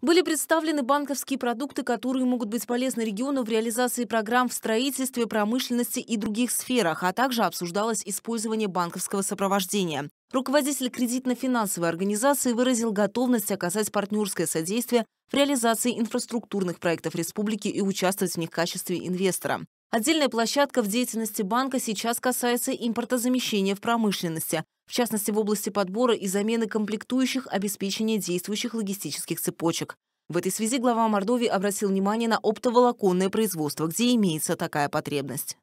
Были представлены банковские продукты, которые могут быть полезны региону в реализации программ в строительстве, промышленности и других сферах, а также обсуждалось использование банковского сопровождения. Руководитель кредитно-финансовой организации выразил готовность оказать партнерское содействие в реализации инфраструктурных проектов республики и участвовать в них в качестве инвестора. Отдельная площадка в деятельности банка сейчас касается импортозамещения в промышленности в частности в области подбора и замены комплектующих обеспечения действующих логистических цепочек. В этой связи глава Мордовии обратил внимание на оптоволоконное производство, где имеется такая потребность.